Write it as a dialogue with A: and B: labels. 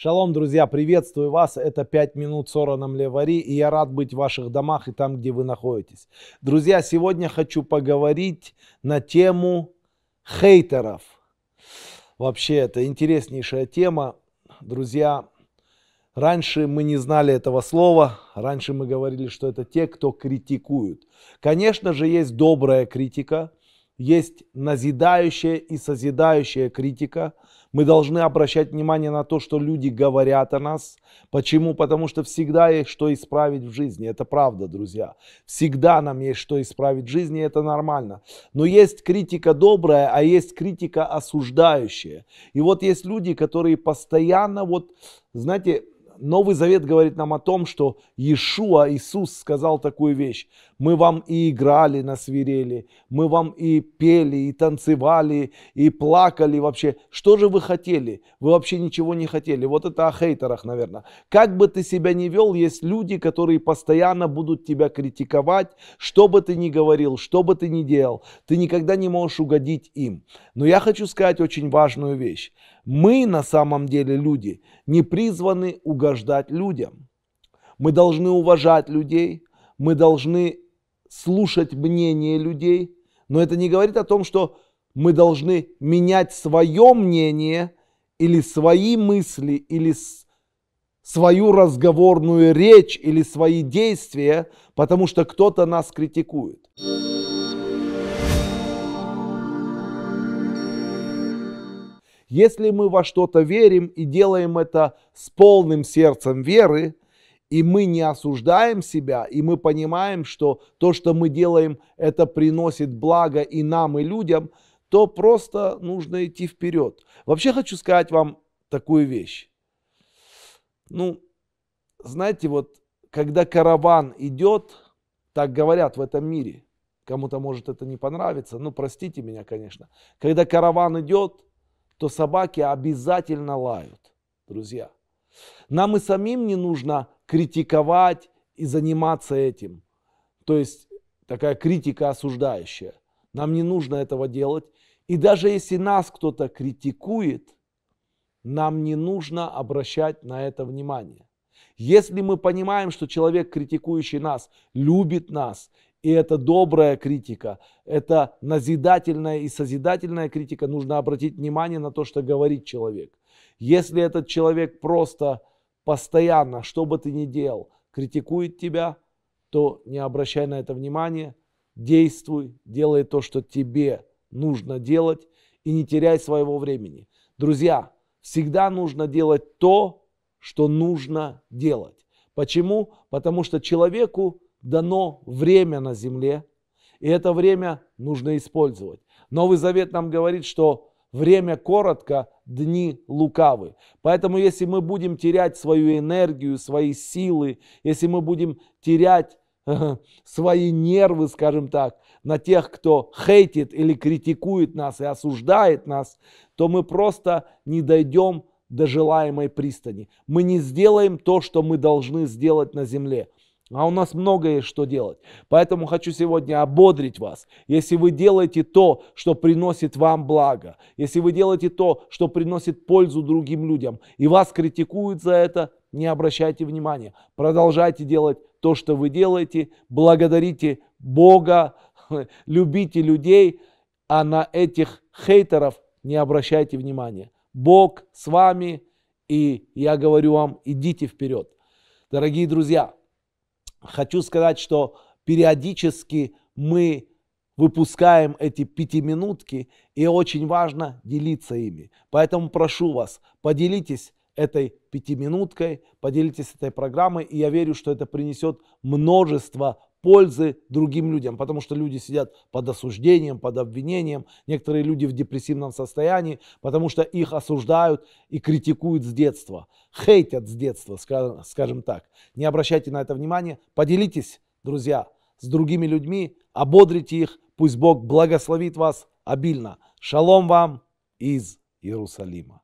A: Шалом, друзья, приветствую вас. Это 5 минут с Ороном Левари, и я рад быть в ваших домах и там, где вы находитесь. Друзья, сегодня хочу поговорить на тему хейтеров. Вообще, это интереснейшая тема. Друзья, раньше мы не знали этого слова, раньше мы говорили, что это те, кто критикуют. Конечно же, есть добрая критика – есть назидающая и созидающая критика. Мы должны обращать внимание на то, что люди говорят о нас. Почему? Потому что всегда есть что исправить в жизни. Это правда, друзья. Всегда нам есть что исправить в жизни, это нормально. Но есть критика добрая, а есть критика осуждающая. И вот есть люди, которые постоянно, вот, знаете, Новый Завет говорит нам о том, что Иешуа, Иисус сказал такую вещь. Мы вам и играли на свирели, мы вам и пели, и танцевали, и плакали вообще. Что же вы хотели? Вы вообще ничего не хотели. Вот это о хейтерах, наверное. Как бы ты себя ни вел, есть люди, которые постоянно будут тебя критиковать, что бы ты ни говорил, что бы ты ни делал. Ты никогда не можешь угодить им. Но я хочу сказать очень важную вещь. Мы на самом деле люди, не призваны угождать людям. Мы должны уважать людей, мы должны слушать мнение людей, но это не говорит о том, что мы должны менять свое мнение или свои мысли, или свою разговорную речь или свои действия, потому что кто-то нас критикует. Если мы во что-то верим и делаем это с полным сердцем веры, и мы не осуждаем себя, и мы понимаем, что то, что мы делаем, это приносит благо и нам, и людям, то просто нужно идти вперед. Вообще хочу сказать вам такую вещь. Ну, знаете, вот когда караван идет, так говорят в этом мире, кому-то может это не понравится, ну простите меня, конечно, когда караван идет, то собаки обязательно лают, друзья. Нам и самим не нужно критиковать и заниматься этим. То есть такая критика осуждающая. Нам не нужно этого делать. И даже если нас кто-то критикует, нам не нужно обращать на это внимание. Если мы понимаем, что человек, критикующий нас, любит нас и это добрая критика, это назидательная и созидательная критика. Нужно обратить внимание на то, что говорит человек. Если этот человек просто постоянно, что бы ты ни делал, критикует тебя, то не обращай на это внимания, действуй, делай то, что тебе нужно делать, и не теряй своего времени. Друзья, всегда нужно делать то, что нужно делать. Почему? Потому что человеку дано время на земле, и это время нужно использовать. Новый Завет нам говорит, что время коротко, дни лукавы. Поэтому если мы будем терять свою энергию, свои силы, если мы будем терять свои нервы, скажем так, на тех, кто хейтит или критикует нас и осуждает нас, то мы просто не дойдем до желаемой пристани. Мы не сделаем то, что мы должны сделать на земле. А у нас многое что делать. Поэтому хочу сегодня ободрить вас. Если вы делаете то, что приносит вам благо, если вы делаете то, что приносит пользу другим людям, и вас критикуют за это, не обращайте внимания. Продолжайте делать то, что вы делаете. Благодарите Бога, любите людей, а на этих хейтеров не обращайте внимания. Бог с вами, и я говорю вам, идите вперед. Дорогие друзья, хочу сказать, что периодически мы выпускаем эти пятиминутки, и очень важно делиться ими. Поэтому прошу вас, поделитесь этой пятиминуткой, поделитесь этой программой, и я верю, что это принесет множество пользы другим людям, потому что люди сидят под осуждением, под обвинением, некоторые люди в депрессивном состоянии, потому что их осуждают и критикуют с детства, хейтят с детства, скажем, так. Не обращайте на это внимания, поделитесь, друзья, с другими людьми, ободрите их, пусть Бог благословит вас обильно. Шалом вам из Иерусалима.